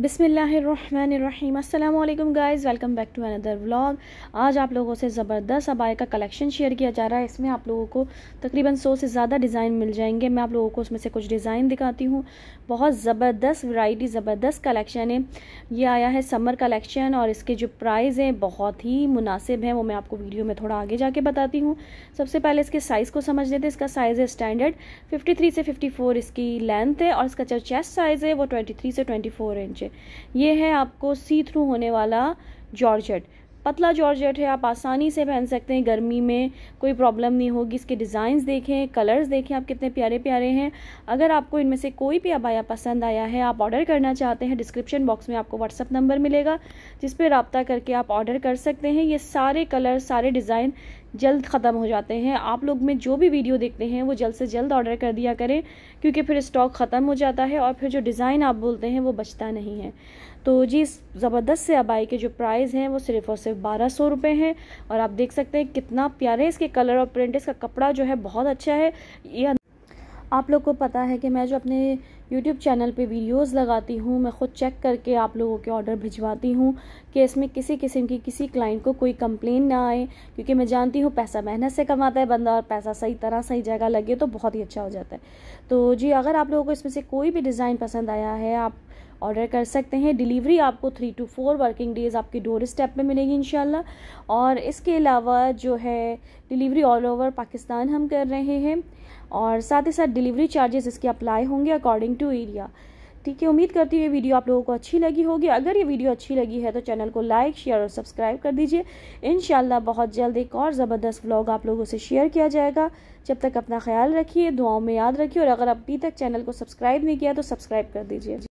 बिसमीम अल्लाम guys welcome back to another vlog आज आप लोगों से ज़बरदस्त अबाई का कलेक्शन शेयर किया जा रहा है इसमें आप लोगों को तकरीबन सौ से ज़्यादा डिज़ाइन मिल जाएंगे मैं आप लोगों को उसमें से कुछ डिज़ाइन दिखाती हूँ बहुत ज़बरदस्त वैरायटी ज़बरदस्त कलेक्शन है ये आया है समर कलेक्शन और इसके जो प्राइज़ हैं बहुत ही मुनासिब हैं वो मैं आपको वीडियो में थोड़ा आगे जाके बताती हूँ सबसे पहले इसके साइज़ को समझ लेते इसका साइज़ है स्टैंडर्ड फिफ्टी से फिफ्टी इसकी लेंथ है और इसका जो चेस्ट साइज़ है वो ट्वेंटी से ट्वेंटी इंच नीचे ये है आपको सी थ्रू होने वाला जॉर्जेट पतला जॉर्जेट है आप आसानी से पहन सकते हैं गर्मी में कोई प्रॉब्लम नहीं होगी इसके डिज़ाइंस देखें कलर्स देखें आप कितने प्यारे प्यारे हैं अगर आपको इनमें से कोई भी अबाया पसंद आया है आप ऑर्डर करना चाहते हैं डिस्क्रिप्शन बॉक्स में आपको व्हाट्सअप नंबर मिलेगा जिस पर रबता करके आप ऑर्डर कर सकते हैं ये सारे कलर सारे डिज़ाइन जल्द ख़त्म हो जाते हैं आप लोग में जो भी वीडियो देखते हैं वो जल्द से जल्द ऑर्डर कर दिया करें क्योंकि फिर स्टॉक ख़त्म हो जाता है और फिर जो डिज़ाइन आप बोलते हैं वो बचता नहीं है तो जी ज़बरदस्त से अबाई के जो प्राइस हैं वो सिर्फ़ और सिर्फ बारह सौ रुपये हैं और आप देख सकते हैं कितना प्यारे इसके कलर और प्रिंट इसका कपड़ा जो है बहुत अच्छा है ये आप लोग को पता है कि मैं जो अपने यूट्यूब चैनल पे वीडियोस लगाती हूँ मैं ख़ुद चेक करके आप लोगों के ऑर्डर भिजवाती हूँ कि इसमें किसी किस्म की किसी क्लाइंट को कोई कंप्लेन ना आए क्योंकि मैं जानती हूँ पैसा मेहनत से कमाता है बंदा और पैसा सही तरह सही जगह लगे तो बहुत ही अच्छा हो जाता है तो जी अगर आप लोगों को इसमें से कोई भी डिज़ाइन पसंद आया है आप ऑर्डर कर सकते हैं डिलीवरी आपको three two four working days आपके डोर स्टेप में मिलेगी इन और इसके अलावा जो है डिलीवरी ऑल ओवर पाकिस्तान हम कर रहे हैं और साथ ही साथ डिलीवरी चार्जेस इसके अप्लाई होंगे अकॉर्डिंग टू एरिया ठीक है उम्मीद करती हूँ ये वीडियो आप लोगों को अच्छी लगी होगी अगर ये वीडियो अच्छी लगी है तो चैनल को लाइक शेयर और सब्सक्राइब कर दीजिए इन बहुत जल्द एक और ज़बरदस्त व्लॉग आप लोगों से शेयर किया जाएगा जब तक अपना ख्याल रखिए दुआओं में याद रखिए और अगर अभी तक चैनल को सब्सक्राइब नहीं किया तो सब्सक्राइब कर दीजिए